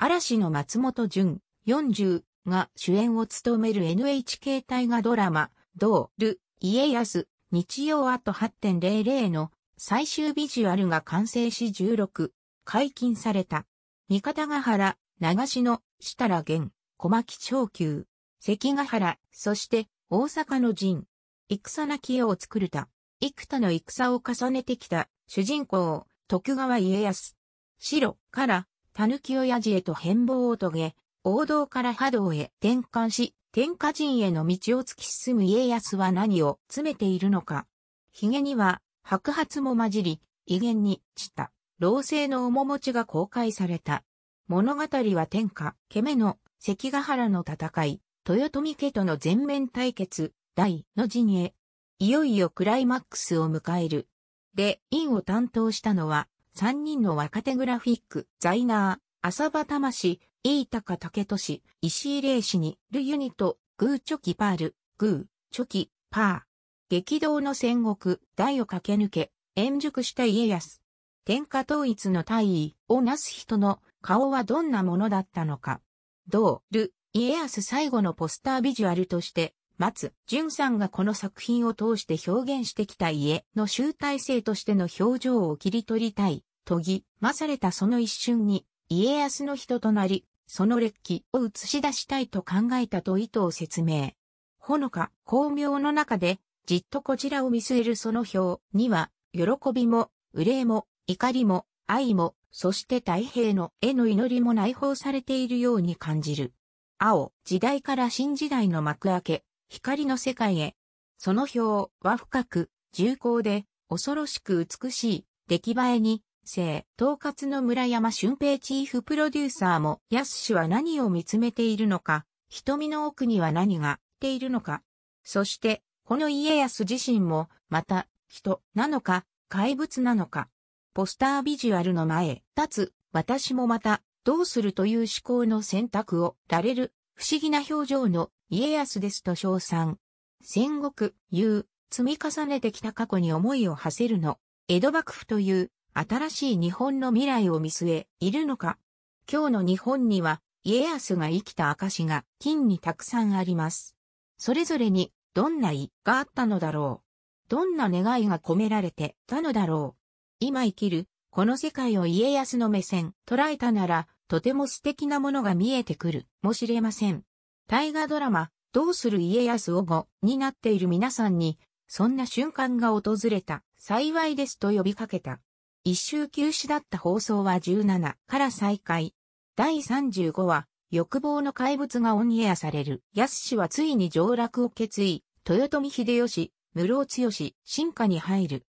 嵐の松本潤40が主演を務める NHK 大河ドラマ、ドール、家康、日曜あと8.00の最終ビジュアルが完成し16、解禁された。三方ヶ原、長篠、設楽源、小牧長久、関ヶ原、そして大阪の陣、戦なき世を作るた、幾多の戦を重ねてきた主人公、徳川家康。白から狸親父へと変貌を遂げ、王道から波動へ転換し、天下人への道を突き進む家康は何を詰めているのか。髭には白髪も混じり、威厳に散った、老成の面持ちが公開された。物語は天下、ケメの関ヶ原の戦い、豊臣家との全面対決、大の陣へ。いよいよクライマックスを迎える。で、院を担当したのは、3人の若手グラフィック、ザイナー、浅場魂、飯高武俊、石井玲氏に、ルユニと、グーチョキパール、グー、チョキ、パー。激動の戦国、大を駆け抜け、円熟した家康。天下統一の大意を成す人の顔はどんなものだったのか。う、ル、家康最後のポスタービジュアルとして、松淳さんがこの作品を通して表現してきた家の集大成としての表情を切り取りたい研ぎ、まされたその一瞬に、家康の人となり、その劣気を映し出したいと考えたと意図を説明。ほのか、巧妙の中で、じっとこちらを見据えるその表には、喜びも、憂いも、怒りも、愛も、そして太平の絵の祈りも内包されているように感じる。青、時代から新時代の幕開け、光の世界へ。その表は深く、重厚で、恐ろしく美しい、出来栄えに、生、統括の村山俊平チーフプロデューサーも、安氏は何を見つめているのか、瞳の奥には何が、っているのか。そして、この家康自身も、また、人、なのか、怪物なのか。ポスタービジュアルの前、立つ、私もまた、どうするという思考の選択を、られる、不思議な表情の、家康ですと称賛。戦国、言う、積み重ねてきた過去に思いを馳せるの。江戸幕府という新しい日本の未来を見据え、いるのか今日の日本には、家康が生きた証が金にたくさんあります。それぞれに、どんな意があったのだろうどんな願いが込められてたのだろう今生きる、この世界を家康の目線、捉えたなら、とても素敵なものが見えてくる、もしれません。大河ドラマ、どうする家康を語になっている皆さんに、そんな瞬間が訪れた、幸いですと呼びかけた。一周休止だった放送は17から再開。第35話、欲望の怪物がオンエアされる。安氏はついに上洛を決意、豊臣秀吉、室尾強、進化に入る。